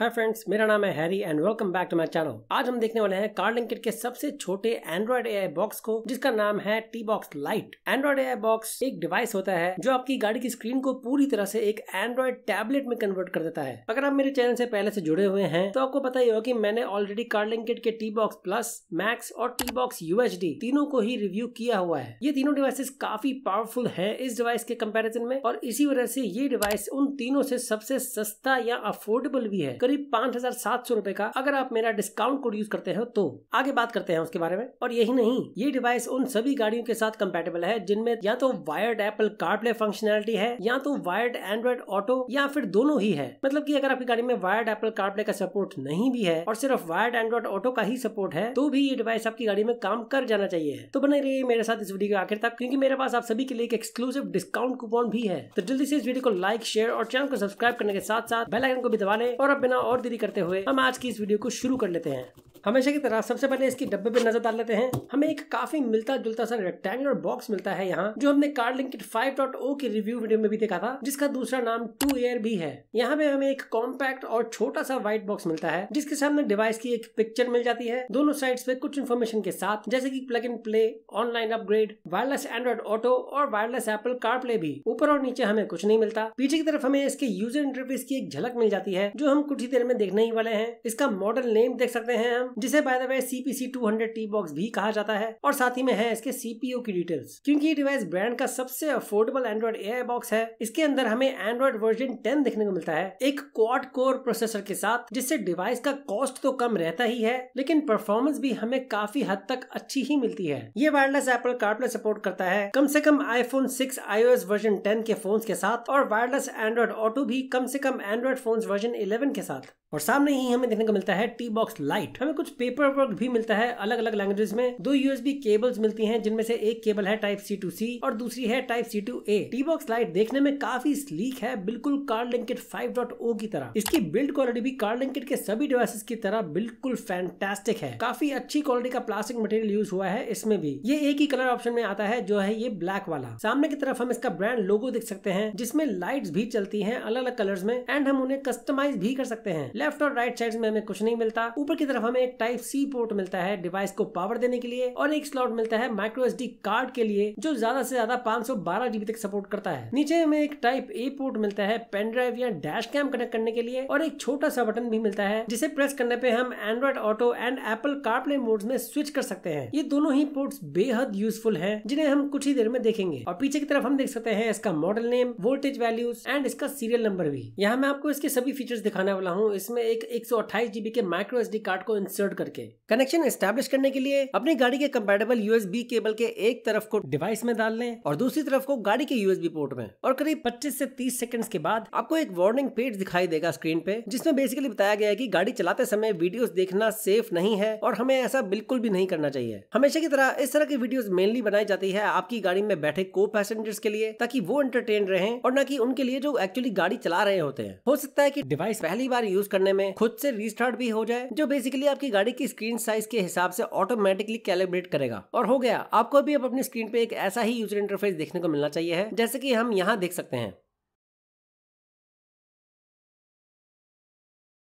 hi friends मेरा नाम है Harry and welcome back to my channel आज हम देखने वाले हैं कार्लिंग किट के सबसे छोटे एंड्रॉइड एआई बॉक्स को जिसका नाम है T box lite Android AI box एक डिवाइस होता है जो आपकी गाड़ी की स्क्रीन को पूरी तरह से एक एंड्रॉइड टैबलेट में कन्वर्ट कर देता है अगर आप मेरे चैनल से पहले से जुड़े हुए हैं तो आपको पता ही होगा की मैंने ऑलरेडी कार्लिंग किट के टी बॉक्स प्लस मैक्स और टी बॉक्स यूएचडी तीनों को ही रिव्यू किया हुआ है ये तीनों डिवाइसेस काफी पावरफुल है इस डिवाइस के कम्पेरिजन में और इसी वजह से ये डिवाइस उन तीनों से सबसे सस्ता या अफोर्डेबल भी है करीब पांच हजार सात सौ रूपए का अगर आप मेरा डिस्काउंट कोड यूज करते हैं तो आगे बात करते हैं उसके बारे में और यही नहीं ये डिवाइस उन सभी गाड़ियों के साथ कंपेटेबल है जिनमें या तो वायर्ड एप्पल प्ले फंक्शनैलिटी है या तो वायर्ड एंड्रॉइड ऑटो या फिर दोनों ही है मतलब की अगर आपकी गाड़ी में वायर्ड एप्पल प्ले का सपोर्ट नहीं भी है और सिर्फ वायर्ड एंड्रॉइड ऑटो का ही सपोर्ट है तो भी ये डिवाइस आपकी गाड़ी में काम कर जाना चाहिए तो बने रहिए मेरे साथ इस वीडियो के आखिर तक क्योंकि मेरे पास आप सभी के लिए एक एक्सक्लूसिव डिस्काउंट कूपन भी है तो जल्दी से इस वीडियो को लाइक शेयर और चैनल को सब्सक्राइब करने के साथ साथ बेलाइकन को भी दबा लें और अब बिना और देरी करते हुए हम आज की इस वीडियो को शुरू कर लेते हैं हमेशा की तरह सबसे पहले इसकी डब्बे पे नजर डाल लेते हैं हमें एक काफी मिलता जुलता सा रेक्टेंगुलर बॉक्स मिलता है यहाँ जो हमने Carlinkit five dot O की रिव्यू वीडियो में भी देखा था जिसका दूसरा नाम टू एयर भी है यहाँ पे हमें एक कॉम्पैक्ट और छोटा सा व्हाइट बॉक्स मिलता है जिसके सामने डिवाइस की एक पिक्चर मिल जाती है दोनों साइड पे कुछ इन्फॉर्मेशन के साथ जैसे की plug and play online upgrade wireless Android auto और वायरलेस एप्पल कार भी ऊपर और नीचे हमें कुछ नहीं मिलता पीछे की तरफ हमें इसके यूजर इंटरफेस की एक झलक मिल जाती है जो हम कुछ ही देर में देखने ही वाले हैं इसका मॉडल नेम देख सकते हैं हम जिसे by the way CPC 200 T box भी कहा जाता है और साथ ही में है इसके सीपीओ की डिटेल्स क्योंकि ये डिवाइस ब्रांड का सबसे अफोर्डेबल एंड्रॉइड ए बॉक्स है इसके अंदर हमें एंड्रॉइड वर्जन टेन देखने को मिलता है एक क्वाड कोर प्रोसेसर के साथ जिससे डिवाइस का कॉस्ट तो कम रहता ही है लेकिन परफॉर्मेंस भी हमें काफी हद तक अच्छी ही मिलती है ये वायरलेस एप्पल कार्डप्ले सपोर्ट करता है कम से कम आईफोन 6 आईओएस वर्जन टेन के फोन्स के साथ और वायरलेस एंड्रॉइड ऑटो भी कम से कम एंड्रॉइड फोन्स वर्जन इलेवन के साथ और सामने ही हमें देखने को मिलता है टी बॉक्स लाइट हमें कुछ पेपर वर्क भी मिलता है अलग अलग लैंग्वेजेस में दो यूएसबी केबल्स मिलती हैं जिनमें से एक केबल है टाइप सी टू सी और दूसरी है type C to A T box lite देखने में काफी स्लीक है बिल्कुल कार्लिंकिट फाइव डॉट ओ की तरह इसकी बिल्ड क्वालिटी भी कार्लिंकिट के सभी डिवाइसेस की तरह बिल्कुल फैंटेस्टिक है काफी अच्छी क्वालिटी का प्लास्टिक मटेरियल यूज हुआ है इसमें भी ये एक ही कलर ऑप्शन में आता है जो है ये ब्लैक वाला सामने की तरफ हम इसका ब्रांड लोगो देख सकते हैं जिसमें लाइट्स भी चलती हैं अलग अलग कलर्स में एंड हम उन्हें कस्टमाइज भी कर सकते हैं लेफ्ट और राइट साइड में हमें कुछ नहीं मिलता ऊपर की तरफ हमें एक टाइप सी पोर्ट मिलता है डिवाइस को पावर देने के लिए और एक स्लॉट मिलता है माइक्रो एस कार्ड के लिए जो ज्यादा से ज्यादा पांच सौ तक सपोर्ट करता है नीचे हमें एक टाइप ए पोर्ट मिलता है पेन ड्राइव या डैश कैम कनेक्ट करने के लिए और एक छोटा सा बटन भी मिलता है जिसे प्रेस करने पे हम Android auto and Apple CarPlay mode में स्विच कर सकते हैं ये दोनों ही पोर्ट बेहद यूजफुल है जिन्हें हम कुछ ही देर में देखेंगे और पीछे की तरफ हम देख सकते हैं इसका model name voltage values and इसका सीरियल नंबर भी यहाँ मैं आपको इसके सभी फीचर्स दिखाने वाला हूँ इस इसमें एक एक सौ जीबी के माइक्रो डी कार्ड को इंसर्ट करके कनेक्शन एस्टेब्लिश करने के लिए अपनी गाड़ी के कंपेटेबल यूएसबी केबल के एक तरफ को डिवाइस में डाल लें और दूसरी तरफ को गाड़ी के यूएसबी पोर्ट में और करीब 25 से 30 सेकंड्स के बाद आपको एक वार्निंग पेज दिखाई देगा स्क्रीन पे जिसमें बेसिकली बताया गया है कि गाड़ी चलाते समय वीडियोस देखना सेफ नहीं है और हमें ऐसा बिल्कुल भी नहीं करना चाहिए हमेशा की तरह इस तरह की वीडियोस मेनली बनाई जाती है आपकी गाड़ी में बैठे को पैसेंजर्स के लिए ताकि वो एंटरटेन रहे और न की उनके लिए जो एक्चुअली गाड़ी चला रहे होते हैं हो सकता है की डिवाइस पहली बार यूज कर करने में खुद से रिस्टार्ट भी हो जाए जो बेसिकली आपकी गाड़ी की स्क्रीन साइज के हिसाब से ऑटोमेटिकली कैलिब्रेट करेगा और हो गया आपको भी अब अपनी स्क्रीन पे एक ऐसा ही यूजर इंटरफेस देखने को मिलना चाहिए है जैसे की हम यहाँ देख सकते हैं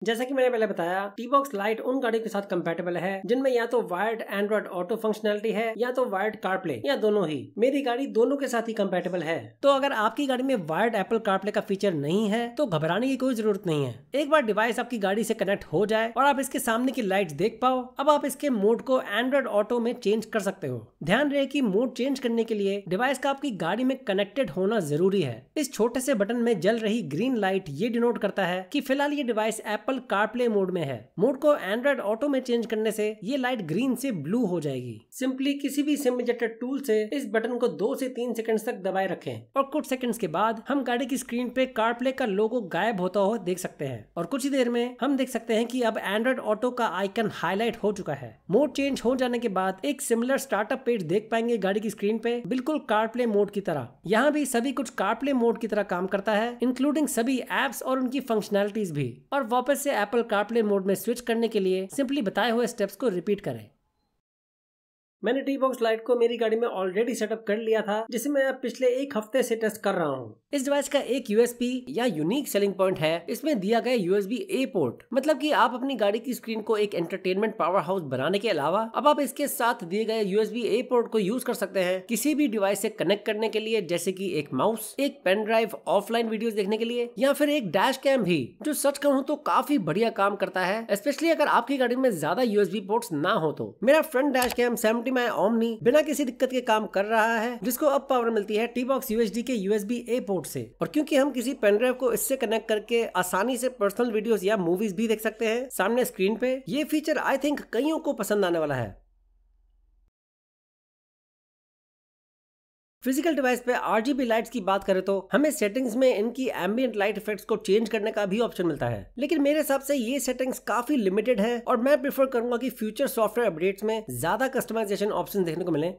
जैसा कि मैंने पहले बताया टी बॉक्स लाइट उन गाड़ियों के साथ कंपेटेबल है जिनमें या तो वायर्ड एंड्रॉइड ऑटो फंक्शनैलिटी है या तो वायर्ड कारप्ले या दोनों ही मेरी गाड़ी दोनों के साथ ही कंपेटेबल है तो अगर आपकी गाड़ी में वायर्ड एप्पल कारप्ले का फीचर नहीं है तो घबराने की कोई जरूरत नहीं है एक बार डिवाइस आपकी गाड़ी से कनेक्ट हो जाए और आप इसके सामने की लाइट देख पाओ अब आप इसके मोड को एंड्रॉइड ऑटो में चेंज कर सकते हो ध्यान रहे की मोड चेंज करने के लिए डिवाइस का आपकी गाड़ी में कनेक्टेड होना जरूरी है इस छोटे से बटन में जल रही ग्रीन लाइट ये डिनोट करता है की फिलहाल ये device Apple Apple CarPlay mode में है मोड को एंड्रॉइड ऑटो में चेंज करने से ये लाइट ग्रीन से ब्लू हो जाएगी सिंपली किसी भी सिमुलेटर टूल से इस बटन को दो से तीन सेकंड तक दबाए रखें और कुछ सेकंड्स के बाद हम गाड़ी की स्क्रीन पे कारप्ले का लोगो गायब होता हुआ हो देख सकते हैं और कुछ ही देर में हम देख सकते हैं की अब एंड्रॉइड ऑटो का आइकन हाईलाइट हो चुका है मोड चेंज हो जाने के बाद एक सिमिलर स्टार्टअप पेज देख पाएंगे गाड़ी की स्क्रीन पे बिल्कुल कारप्ले मोड की तरह यहाँ भी सभी कुछ कारप्ले मोड की तरह काम करता है इंक्लूडिंग सभी एप्स और उनकी फंक्शनैलिटीज भी और वापस से एप्पल कारप्ले मोड में स्विच करने के लिए सिंपली बताए हुए स्टेप्स को रिपीट करें मैंने टी बॉक्स लाइट को मेरी गाड़ी में ऑलरेडी सेटअप कर लिया था जिसे मैं पिछले एक हफ्ते से टेस्ट कर रहा हूँ इस डिवाइस का एक यूएसपी या यूनिक सेलिंग पॉइंट है इसमें दिया गया यूएसबी ए पोर्ट मतलब कि आप अपनी गाड़ी की स्क्रीन को एक एंटरटेनमेंट पावर हाउस बनाने के अलावा अब आप इसके साथ दिए गए यूएसबी ए पोर्ट को यूज कर सकते हैं किसी भी डिवाइस से कनेक्ट करने के लिए जैसे की एक माउस एक पेन ड्राइव ऑफलाइन वीडियो देखने के लिए या फिर एक डैश कैम भी जो सच कहूँ तो काफी बढ़िया काम करता है स्पेशली अगर आपकी गाड़ी में ज्यादा यूएसबी पोर्ट ना हो तो मेरा फ्रंट डैश कैम सेवेंटी में ओमनी बिना किसी दिक्कत के काम कर रहा है जिसको अब पावर मिलती है टी बॉक्स यूएसडी के यूएसबी ए पोर्ट से और क्योंकि हम किसी पेनड्राइव को इससे कनेक्ट करके आसानी से पर्सनल वीडियोस या मूवीज भी देख सकते हैं सामने स्क्रीन पे ये फीचर आई थिंक कईयों को पसंद आने वाला है फिजिकल डिवाइस पे आरजीबी लाइट्स की बात करें तो हमें सेटिंग्स में इनकी एम्बियंट लाइट इफेक्ट्स को चेंज करने का भी ऑप्शन मिलता है लेकिन मेरे हिसाब से ये सेटिंग्स काफी लिमिटेड है और मैं प्रीफर करूंगा कि फ्यूचर सॉफ्टवेयर अपडेट्स में ज्यादा कस्टमाइजेशन ऑप्शन देखने को मिले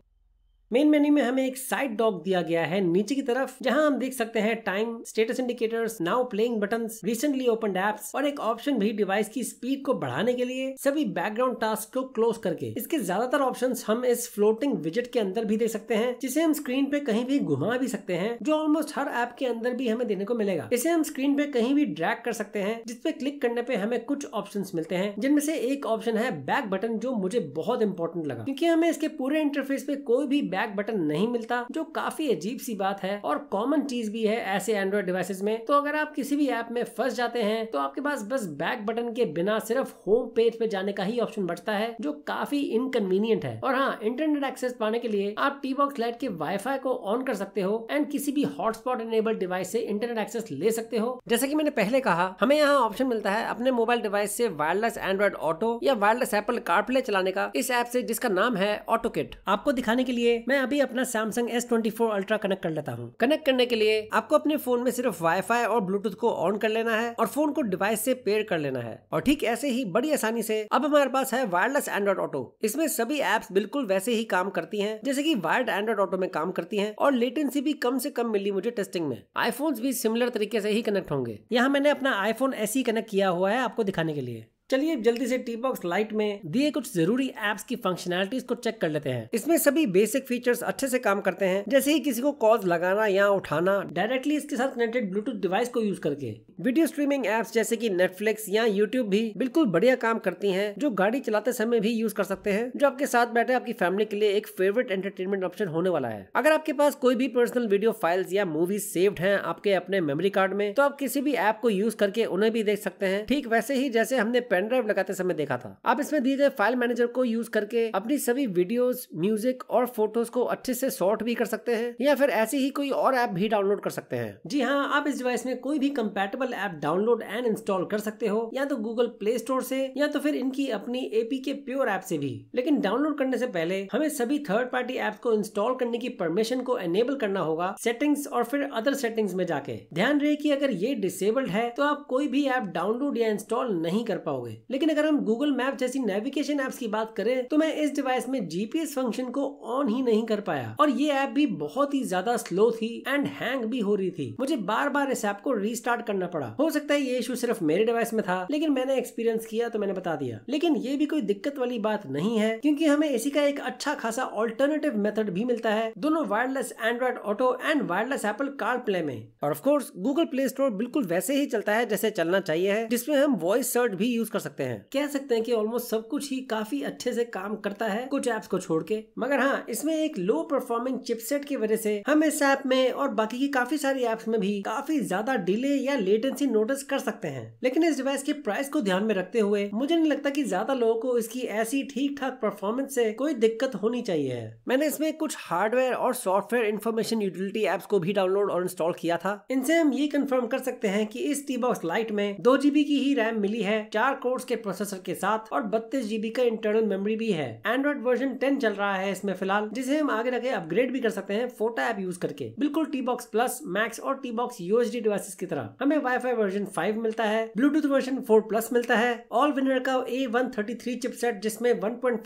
मेन मेन्यू में हमें एक साइड डॉग दिया गया है नीचे की तरफ जहां हम देख सकते हैं time status indicators now playing button recently open apps और एक ऑप्शन भी डिवाइस की स्पीड को बढ़ाने के लिए सभी बैकग्राउंड टास्क को क्लोज करके इसके ज्यादातर ऑप्शन हम इस फ्लोटिंग विजिट के अंदर भी देख सकते हैं जिसे हम स्क्रीन पे कहीं भी घुमा भी सकते हैं जो ऑलमोस्ट हर ऐप के अंदर भी हमें देने को मिलेगा इसे हम स्क्रीन पे कहीं भी ड्रैग कर सकते हैं जिसपे क्लिक करने पे हमें कुछ ऑप्शन मिलते हैं जिनमें से एक ऑप्शन है बैक बटन जो मुझे बहुत इंपॉर्टेंट लगा क्योंकि हमें इसके पूरे इंटरफेस पे कोई भी बैक बैक बटन नहीं मिलता जो काफी अजीब सी बात है और कॉमन चीज भी है ऐसे एंड्रॉइड डिवाइसेज में तो अगर आप किसी भी ऐप में फंस जाते हैं तो आपके पास बस बैक बटन के बिना सिर्फ होम पेज पे जाने का ही ऑप्शन बचता है जो काफी इनकन्वीनियंट है और हाँ इंटरनेट एक्सेस पाने के लिए आप टी बॉक्स लाइट के वाईफाई को ऑन कर सकते हो एंड किसी भी हॉटस्पॉट एनेबल डिवाइस से इंटरनेट एक्सेस ले सकते हो जैसे की मैंने पहले कहा हमें यहाँ ऑप्शन मिलता है अपने मोबाइल डिवाइस से वायरलेस एंड्रॉइड ऑटो या वायरलेस एप्पल कार्पले चलाने का इस ऐप से जिसका नाम है ऑटो किट आपको दिखाने के लिए मैं अभी अपना Samsung S twenty four ultra connect कर लेता हूँ कनेक्ट करने के लिए आपको अपने फोन में सिर्फ वाईफाई और ब्लूटूथ को ऑन कर लेना है और फोन को डिवाइस से पेयर कर लेना है और ठीक ऐसे ही बड़ी आसानी से अब हमारे पास है वायरलेस एंड्रॉइड ऑटो इसमें सभी एप्स बिल्कुल वैसे ही काम करती हैं जैसे कि वायर्ड एंड्रॉइड ऑटो में काम करती हैं और लेटेंसी भी कम से कम मिली मुझे टेस्टिंग में आईफोन्स भी सिमिलर तरीके से ही कनेक्ट होंगे यहाँ मैंने अपना आईफोन ऐसे ही कनेक्ट किया हुआ है आपको दिखाने के लिए चलिए जल्दी से टी बॉक्स लाइट में दिए कुछ जरूरी एप्स की फंक्शनैलिटीज को चेक कर लेते हैं इसमें सभी बेसिक फीचर्स अच्छे से काम करते हैं जैसे ही किसी को कॉल लगाना या उठाना डायरेक्टली इसके साथ कनेक्टेड ब्लूटूथ डिवाइस को यूज करके वीडियो स्ट्रीमिंग एप्स जैसे की नेटफ्लिक्स या यूट्यूब भी बिल्कुल बढ़िया काम करती है जो गाड़ी चलाते समय भी यूज कर सकते हैं जो आपके साथ बैठे आपकी फैमिली के लिए एक फेवरेट एंटरटेनमेंट ऑप्शन होने वाला है अगर आपके पास कोई भी पर्सनल वीडियो फाइल्स या मूवीज सेव्ड हैं आपके अपने मेमोरी कार्ड में तो आप किसी भी ऐप को यूज करके उन्हें भी देख सकते हैं ठीक वैसे ही जैसे हमने पेन पेन ड्राइव लगाते समय देखा था आप इसमें दिए गए फाइल मैनेजर को यूज करके अपनी सभी वीडियोस म्यूजिक और फोटोज को अच्छे से सॉर्ट भी कर सकते हैं या फिर ऐसी ही कोई और ऐप भी डाउनलोड कर सकते हैं जी हाँ आप इस डिवाइस में कोई भी compatible app download and install कर सकते हो या तो गूगल प्ले स्टोर से या तो फिर इनकी अपनी एपी के प्योर ऐप से भी लेकिन डाउनलोड करने से पहले हमें सभी थर्ड पार्टी ऐप को इंस्टॉल करने की परमिशन को एनेबल करना होगा सेटिंग्स और फिर अदर सेटिंग्स में जाके ध्यान रहे की अगर ये डिसेबल्ड है तो आप कोई भी ऐप डाउनलोड या इंस्टॉल नहीं कर पाओगे पाओगे लेकिन अगर हम गूगल मैप जैसी नेविगेशन एप्स की बात करें तो मैं इस डिवाइस में जीपीएस फंक्शन को ऑन ही नहीं कर पाया और ये ऐप भी बहुत ही ज्यादा स्लो थी एंड हैंग भी हो रही थी मुझे बार बार इस ऐप को रिस्टार्ट करना पड़ा हो सकता है ये इशू सिर्फ मेरे डिवाइस में था लेकिन मैंने एक्सपीरियंस किया तो मैंने बता दिया लेकिन ये भी कोई दिक्कत वाली बात नहीं है क्योंकि हमें इसी का एक अच्छा खासा ऑल्टरनेटिव मेथड भी मिलता है दोनों wireless Android auto and wireless Apple car play में और ऑफकोर्स गूगल प्ले स्टोर बिल्कुल वैसे ही चलता है जैसे चलना चाहिए है जिसमें हम वॉइस सर्च भी यूज कर सकते हैं कह सकते हैं कि ऑलमोस्ट सब कुछ ही काफी अच्छे से काम करता है कुछ ऐप्स को छोड़ के मगर हाँ इसमें एक लो परफॉर्मिंग चिपसेट की वजह से हम इस ऐप में और बाकी की काफी सारी एप्स में भी काफी ज्यादा डिले या लेटेंसी नोटिस कर सकते हैं लेकिन इस डिवाइस के प्राइस को ध्यान में रखते हुए मुझे नहीं लगता की ज्यादा लोगों को इसकी ऐसी ठीक ठाक परफॉर्मेंस से कोई दिक्कत होनी चाहिए मैंने इसमें कुछ हार्डवेयर और सॉफ्टवेयर इन्फॉर्मेशन यूटिलिटी एप्स को भी डाउनलोड और इंस्टॉल किया था इनसे हम ये कंफर्म कर सकते हैं कि इस टी बॉक्स लाइट में दो जीबी की ही रैम मिली है चार कोर्स के प्रोसेसर के साथ और बत्तीस जीबी का इंटरनल मेमोरी भी है एंड्रॉइड वर्जन टेन चल रहा है इसमें फिलहाल जिसे हम आगे रखे अपग्रेड भी कर सकते हैं फोटो ऐप यूज करके बिल्कुल टी बॉक्स प्लस मैक्स और टी बॉक्स यूएसडी डिवाइसेस की तरह हमें वाई वर्जन फाइव मिलता है ब्लूटूथ वर्जन फोर प्लस मिलता है ऑल विनर का ए वन चिपसेट जिसमें वन पॉइंट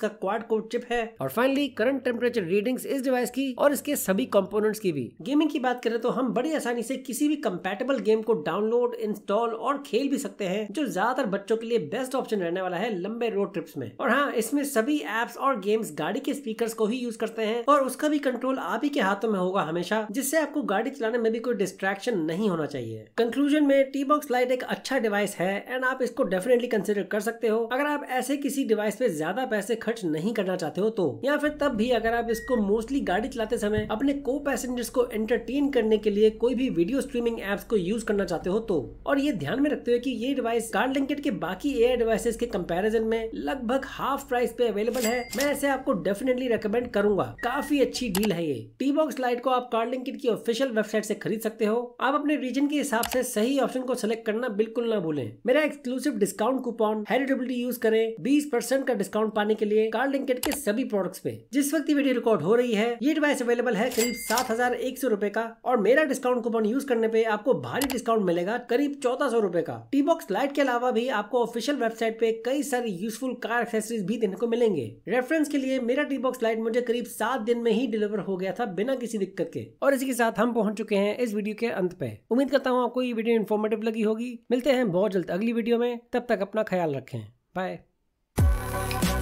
का क्वाड कोर चिप है और फाइनली करंट टेम्परेचर रीडिंग्स इस डिवाइस की और इसके सभी कंपोनेंट्स की भी गेमिंग की बात करें तो हम बड़ी आसानी से किसी भी कंपेटेबल गेम को डाउनलोड इंस्टॉल और खेल भी सकते हैं जो ज्यादातर बच्चों के लिए बेस्ट ऑप्शन रहने वाला है लंबे रोड ट्रिप्स में और हाँ इसमें सभी एप्स और गेम्स गाड़ी के स्पीकर को ही यूज करते हैं और उसका भी कंट्रोल आप ही के हाथों में होगा हमेशा जिससे आपको गाड़ी चलाने में भी कोई डिस्ट्रैक्शन नहीं होना चाहिए कंक्लूजन में टी बॉक्स लाइट एक अच्छा डिवाइस है एंड आप इसको डेफिनेटली कंसिडर कर सकते हो अगर आप ऐसे किसी डिवाइस पे ज्यादा पैसे खर्च नहीं करना चाहते हो तो या फिर तब भी अगर आप इसको मोस्टली गाड़ी चलाते समय अपने को पैसेंजर्स को एंटरटेन करने के लिए कोई भी वीडियो स्ट्रीमिंग एप्स को यूज करना चाहते हो तो और ये ध्यान में रखते हुए कि ये डिवाइस कार लिंकेट के बाकी एयर डिवाइसेज के कंपैरिजन में लगभग हाफ प्राइस पे अवेलेबल है मैं इसे आपको डेफिनेटली रिकमेंड करूंगा काफी अच्छी डील है ये टी बॉक्स लाइट को आप कार्लिंग किट की ऑफिशियल वेबसाइट से खरीद सकते हो आप अपने रीजन के हिसाब से सही ऑप्शन को सिलेक्ट करना बिल्कुल ना भूलें मेरा एक्सक्लूसिव डिस्काउंट कूपन हेरिटेबिलिटी यूज करें परसेंट का डिस्काउंट पाने के लिए कार्लिंग किट के सभी प्रोडक्ट पे जिस वक्त वीडियो रिकॉर्ड हो रही है ये डिवाइस अवेलेबल है करीब सात हजार एक सौ रूपए का और मेरा डिस्काउंट कूपन यूज करने पे आपको भारी डिस्काउंट मिलेगा करीब चौदह सौ रूपए का टी बॉक्स लाइट के अलावा भी आपको ऑफिशियल वेबसाइट पे कई सारी यूजफुल कार एक्सेसरीज भी देखने को मिलेंगे रेफरेंस के लिए मेरा टी बॉक्स लाइट मुझे करीब सात दिन में ही डिलीवर हो गया था बिना किसी दिक्कत के और इसी के साथ हम पहुंच चुके हैं इस वीडियो के अंत पे उम्मीद करता हूँ आपको ये वीडियो इन्फॉर्मेटिव लगी होगी मिलते हैं बहुत जल्द अगली वीडियो में तब तक अपना ख्याल रखें बाय